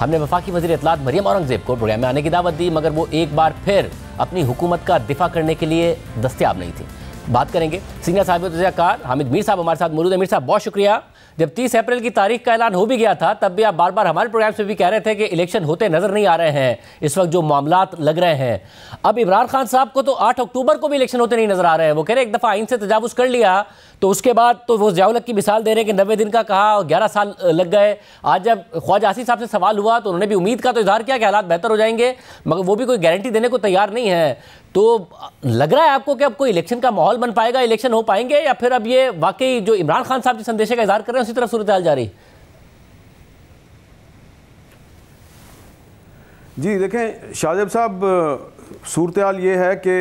हमने वफाकी वजी इतलात मरियम औरंगजेब को प्रोग्राम में आने की दावत दी मगर वो एक बार फिर अपनी हुकूमत का दिफा करने के लिए दस्तियाब नहीं थी बात करेंगे सीनियर साहब कार हामिद मीर साहब हमारे साथ मौजूद है मीर साहब बहुत शुक्रिया जब 30 अप्रैल की तारीख का ऐलान हो भी गया था तब भी आप बार बार हमारे प्रोग्राम से भी कह रहे थे कि इलेक्शन होते नज़र नहीं आ रहे हैं इस वक्त जो मामला लग रहे हैं अब इमरान खान साहब को तो 8 अक्टूबर को भी इलेक्शन होते नहीं नज़र आ रहे हैं वो कह रहे एक दफ़ा आइन से तजावज़ कर लिया तो उसके बाद तो वो जयालक की मिसाल दे रहे हैं कि नब्बे दिन का कहा और ग्यारह साल लग गए आज जब ख्वाज आसिफ साहब से सवाल हुआ तो उन्होंने भी उम्मीद का तो इजहार किया कि हालात बेहतर हो जाएंगे मगर वो भी कोई गारंटी देने को तैयार नहीं है तो लग रहा है आपको कि अब कोई इलेक्शन का माहौल बन पाएगा इलेक्शन हो पाएंगे या फिर अब ये वाकई जो इमरान खान साहब जिस संदेश का इजहार कर रहे हैं उसी तरफ सूरत हाल जारी जी देखें शाहजब साहब सूरत हाल ये है कि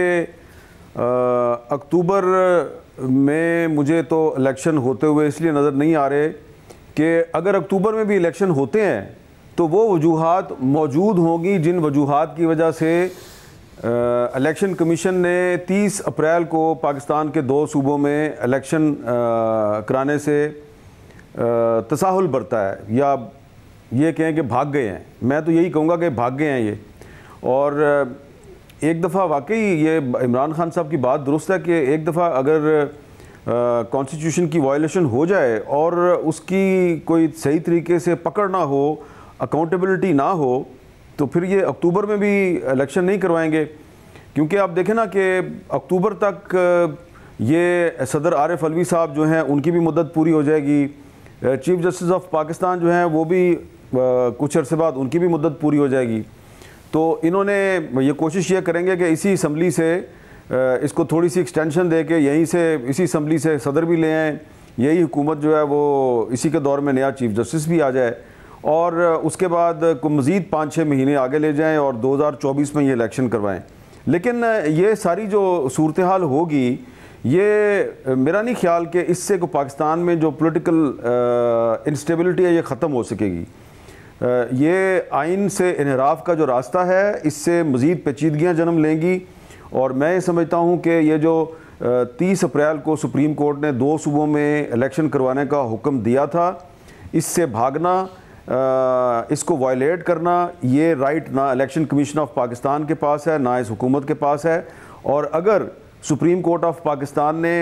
अक्टूबर में मुझे तो इलेक्शन होते हुए इसलिए नज़र नहीं आ रहे कि अगर अक्टूबर में भी इलेक्शन होते हैं तो वो वजूहत मौजूद होंगी जिन वजूहत की वजह से इलेक्शन कमीशन ने 30 अप्रैल को पाकिस्तान के दो सूबों में इलेक्शन कराने से तसाहुल बरता है या ये कहें कि भाग गए हैं मैं तो यही कहूँगा कि भाग गए हैं ये और एक दफ़ा वाकई ये इमरान खान साहब की बात दुरुस्त है कि एक दफ़ा अगर कॉन्स्टिट्यूशन की वायलेशन हो जाए और उसकी कोई सही तरीके से पकड़ ना हो अकाउंटेबिलिटी ना हो तो फिर ये अक्टूबर में भी इलेक्शन नहीं करवाएंगे क्योंकि आप देखें ना कि अक्टूबर तक ये सदर आरिफ अलवी साहब जो हैं उनकी भी मदद पूरी हो जाएगी चीफ जस्टिस ऑफ पाकिस्तान जो हैं वो भी कुछ अरसे बाद उनकी भी मदद पूरी हो जाएगी तो इन्होंने ये कोशिश ये करेंगे कि इसी असम्बली से इसको थोड़ी सी एक्सटेंशन दे के यहीं से इसी असम्बली से सदर भी ले आएँ यही हुकूमत जो है वो इसी के दौर में नया चीफ जस्टिस भी आ जाए और उसके बाद मज़ीद पाँच छः महीने आगे ले जाएँ और दो हज़ार चौबीस में ये इलेक्शन करवाएँ लेकिन ये सारी जो सूरत हाल होगी ये मेरा नहीं ख्याल कि इससे को पाकिस्तान में जो पॉलिटिकल इंस्टेबिलिटी है ये ख़त्म हो सकेगी आ, ये आइन से इनहराफ का जो रास्ता है इससे मज़ीद पेचीदगियाँ जन्म लेंगी और मैं ये समझता हूँ कि ये जो तीस अप्रैल को सुप्रीम कोर्ट ने दो सूबों में इलेक्शन करवाने का हुक्म दिया था इससे भागना इसको वायलेट करना ये राइट ना इलेक्शन कमीशन ऑफ पाकिस्तान के पास है ना इस हुकूमत के पास है और अगर सुप्रीम कोर्ट ऑफ पाकिस्तान ने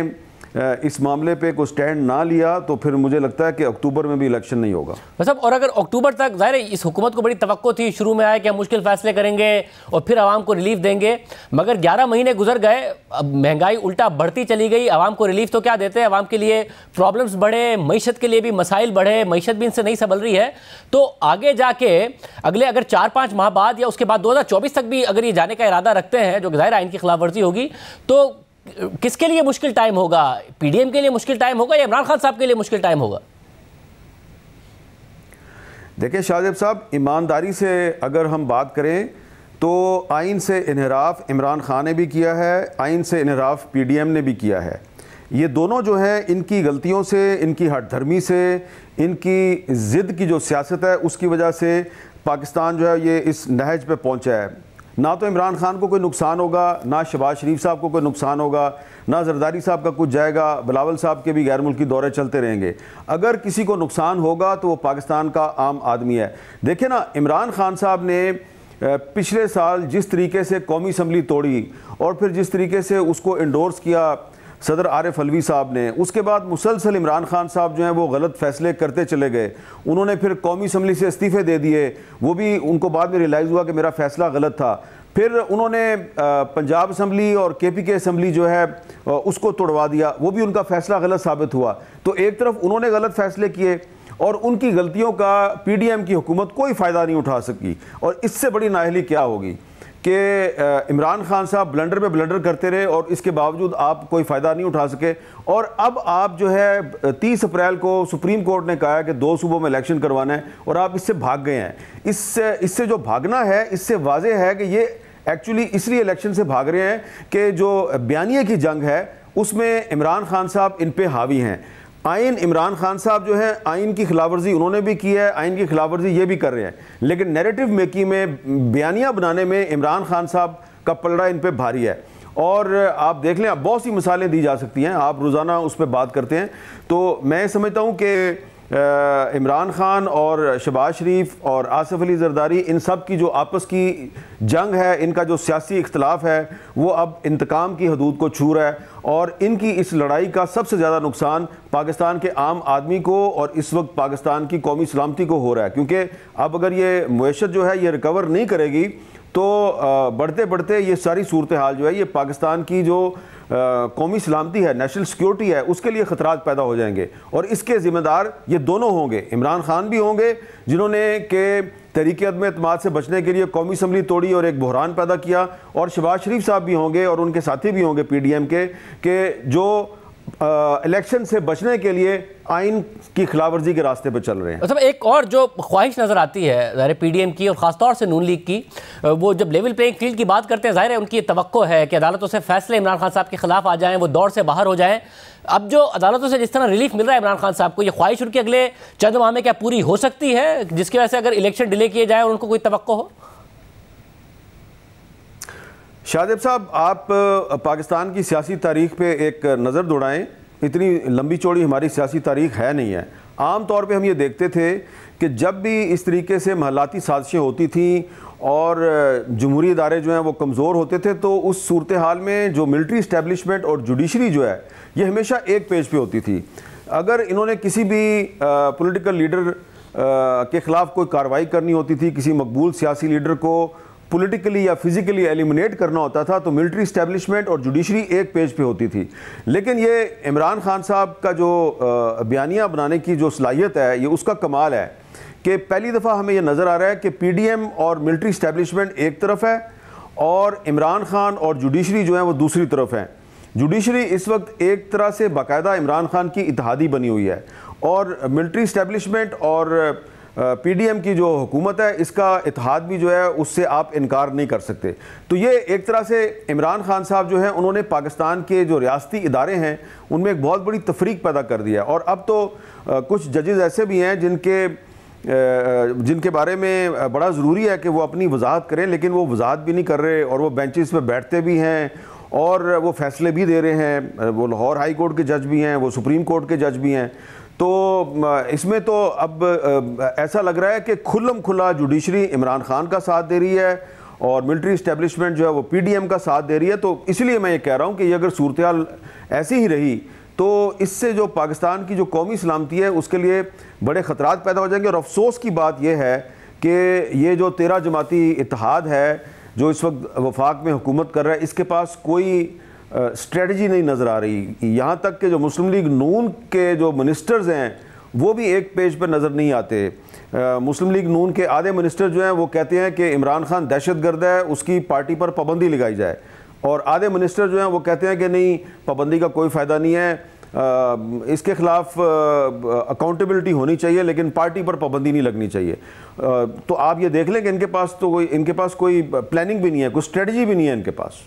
इस मामले पे कोई स्टैंड ना लिया तो फिर मुझे लगता है कि अक्टूबर में भी इलेक्शन नहीं होगा अच्छा, साहब और अगर अक्टूबर तक जाहिर है इस हुकूमत को बड़ी तो थी शुरू में आया कि हम मुश्किल फैसले करेंगे और फिर आवाम को रिलीफ देंगे मगर ग्यारह महीने गुजर गए अब महंगाई उल्टा बढ़ती चली गई आवाम को रिलीफ तो क्या देते हैं आवाम के लिए प्रॉब्लम्स बढ़े मीशत के लिए भी मसाइल बढ़े मीशत भी इनसे नहीं संभल रही है तो आगे जाके अगले अगर चार पाँच माह बाद या उसके बाद दो तक भी अगर ये जाने का इरादा रखते हैं जो जाहिर है इनकी खिलाफ होगी तो किसके लिए मुश्किल टाइम होगा पीडीएम के लिए मुश्किल टाइम होगा या इमरान खान साहब के लिए मुश्किल टाइम होगा देखिए शाहजेब साहब ईमानदारी से अगर हम बात करें तो आइन से इनहराफ इमरान खान ने भी किया है आइन से इनहराफ पीडीएम ने भी किया है ये दोनों जो हैं इनकी गलतियों से इनकी हटधर्मी से इनकी ज़िद की जो सियासत है उसकी वजह से पाकिस्तान जो है ये इस नहज पे पहुंचा है ना तो इमरान खान को कोई नुकसान होगा ना शबाज शरीफ साहब को कोई नुकसान होगा ना जरदारी साहब का कुछ जाएगा बिलावल साहब के भी गैर मुल्की दौरे चलते रहेंगे अगर किसी को नुकसान होगा तो वो पाकिस्तान का आम आदमी है देखे ना इमरान खान साहब ने पिछले साल जिस तरीके से कौमी असम्बली तोड़ी और फिर जिस तरीके से उसको इंडोर्स किया सदर आरिफ अलवी साहब ने उसके बाद मुसलसल इमरान खान साहब जो हैं वो गलत फैसले करते चले गए उन्होंने फिर कौमी असम्बली से इस्तीफ़े दे दिए वो भी उनको बाद में रियलाइज़ हुआ कि मेरा फ़ैसला गलत था फिर उन्होंने पंजाब असम्बली और के पी के असम्बली जो है उसको तोड़वा दिया वो भी उनका फ़ैसला गलत साबित हुआ तो एक तरफ उन्होंने गलत फ़ैसले किए और उनकी गलतियों का पी डी एम की हुकूमत कोई फ़ायदा नहीं उठा सकी और इससे बड़ी नाहली क्या होगी कि इमरान खान साहब ब्लंडर पे ब्लंडर करते रहे और इसके बावजूद आप कोई फ़ायदा नहीं उठा सके और अब आप जो है तीस अप्रैल को सुप्रीम कोर्ट ने कहा कि दो सूबों में इलेक्शन करवाना है और आप इससे भाग गए हैं इससे इससे जो भागना है इससे वाज है कि ये एक्चुअली इसलिए इलेक्शन से भाग रहे हैं कि जो बयानिया की जंग है उसमें इमरान खान साहब इन पर हावी हैं आइन इमरान खान साहब जो है आइन की खिलाफवर्जी उन्होंने भी की है आइन की खिलाफवर्जी ये भी कर रहे हैं लेकिन नेरेटिव मेकिंग में बयानियाँ बनाने में इमरान खान साहब का पलड़ा इन पर भारी है और आप देख लें आप बहुत सी मिसालें दी जा सकती हैं आप रोज़ाना उस पर बात करते हैं तो मैं समझता हूँ कि इमरान खान और शबाज शरीफ और आसिफ अली जरदारी इन सब की जो आपस की जंग है इनका जो सियासी इख्तलाफ है वो अब इंतकाम की हदूद को छू रहा है और इनकी इस लड़ाई का सबसे ज़्यादा नुकसान पाकिस्तान के आम आदमी को और इस वक्त पाकिस्तान की कौमी सलामती को हो रहा है क्योंकि अब अगर ये मीशत जो है ये रिकवर नहीं करेगी तो बढ़ते बढ़ते ये सारी सूरत हाल जो है ये पाकिस्तान की जो कौमी सलामती है नेशनल सिक्योरिटी है उसके लिए ख़तरा पैदा हो जाएंगे और इसके ज़िम्मेदार ये दोनों होंगे इमरान खान भी होंगे जिन्होंने के तहरीक अदम अतमाद से बचने के लिए कौमी असम्बली तोड़ी और एक बहरान पैदा किया और शबाज शरीफ साहब भी होंगे और उनके साथी भी होंगे पी डी एम के, के जो इलेक्शन से बचने के लिए आइन की खिलाफवर्जी के रास्ते पर चल रहे हैं मतलब एक और जो ख्वाहिश नज़र आती है ज़ाहिर पीडीएम की और ख़ासतौर से नून लीग की वो जब लेवल प्लेइंग फील्ड की बात करते हैं ज़ाहिर है उनकी तो है कि अदालतों से फैसले इमरान खान साहब के खिलाफ आ जाएँ वो दौड़ से बाहर हो जाएँ अब जो अदालतों से जिस तरह रिलीफ मिल रहा है इमरान खान साहब को ये ख्वाहिश उनकी अगले चंद माह में क्या पूरी हो सकती है जिसकी वजह से अगर इलेक्शन डिले किए जाए और उनको कोई तो हो शाहजेब साहब आप पाकिस्तान की सियासी तारीख पे एक नज़र दौड़ाएं इतनी लंबी चौड़ी हमारी सियासी तारीख है नहीं है आम तौर पे हम ये देखते थे कि जब भी इस तरीके से महलाती साजिशें होती थीं और जमहूरी इदारे जो हैं वो कमज़ोर होते थे तो उस सूरत हाल में जो मिलिट्री इस्टेबलिशमेंट और जुडिशरी जो है ये हमेशा एक पेज पे होती थी अगर इन्होंने किसी भी पोलिटिकल लीडर के ख़िलाफ़ कोई कार्रवाई करनी होती थी किसी मकबूल सियासी लीडर को पॉलिटिकली या फिजिकली एलिमिनेट करना होता था तो मिलिट्री स्टैब्लिशमेंट और जुडिशरी एक पेज पे होती थी लेकिन ये इमरान खान साहब का जो बयानिया बनाने की जो सलाहियत है ये उसका कमाल है कि पहली दफ़ा हमें यह नज़र आ रहा है कि पी और मिल्ट्री स्टैब्लिशमेंट एक तरफ है और इमरान खान और जुडिशरी जो है वो दूसरी तरफ हैं जुडिशरी इस वक्त एक तरह से बाकायदा इमरान खान की इतिहादी बनी हुई है और मिलिट्री स्टैब्लिशमेंट और पी डी एम की जो हुकूमत है इसका इतिहाद भी जो है उससे आप इनकार नहीं कर सकते तो ये एक तरह से इमरान खान साहब जो हैं उन्होंने पाकिस्तान के जो रियासती इदारे हैं उनमें एक बहुत बड़ी तफरीक पैदा कर दिया और अब तो कुछ जजेज़ ऐसे भी हैं जिनके जिनके बारे में बड़ा ज़रूरी है कि वो अपनी वजाहत करें लेकिन वो वजाहत भी नहीं कर रहे और वो बेंचेस पे बैठते भी हैं और वो फैसले भी दे रहे हैं वो लाहौर हाई कोर्ट के जज भी हैं वो सुप्रीम कोर्ट के जज भी हैं तो इसमें तो अब ऐसा लग रहा है कि खुलम खुला जुडिशरी इमरान खान का साथ दे रही है और मिलिट्री इस्टेब्लिशमेंट जो है वो पीडीएम का साथ दे रही है तो इसलिए मैं ये कह रहा हूँ कि ये अगर सूरत ऐसी ही रही तो इससे जो पाकिस्तान की जो कौमी सलामती है उसके लिए बड़े ख़तरा पैदा हो जाएंगे और अफसोस की बात यह है कि ये जो तेरह जमाती इतिहाद है जो इस वक्त वफाक में हुकूमत कर रहा है इसके पास कोई स्ट्रेटजी नहीं नज़र आ रही यहाँ तक कि जो मुस्लिम लीग नून के जो मिनिस्टर्स हैं वो भी एक पेज पर नज़र नहीं आते मुस्लिम लीग नून के आधे मिनिस्टर जो हैं वो कहते हैं कि इमरान खान दहशत गर्द है उसकी पार्टी पर पाबंदी लगाई जाए और आधे मिनिस्टर जो हैं वो कहते हैं कि नहीं पाबंदी का कोई फ़ायदा नहीं है इसके ख़िलाफ़ अकाउंटेबिलिटी होनी चाहिए लेकिन पार्टी पर पाबंदी नहीं लगनी चाहिए तो आप ये देख लें कि इनके पास तो कोई इनके पास कोई प्लानिंग भी नहीं है कोई स्ट्रेटजी भी नहीं है इनके पास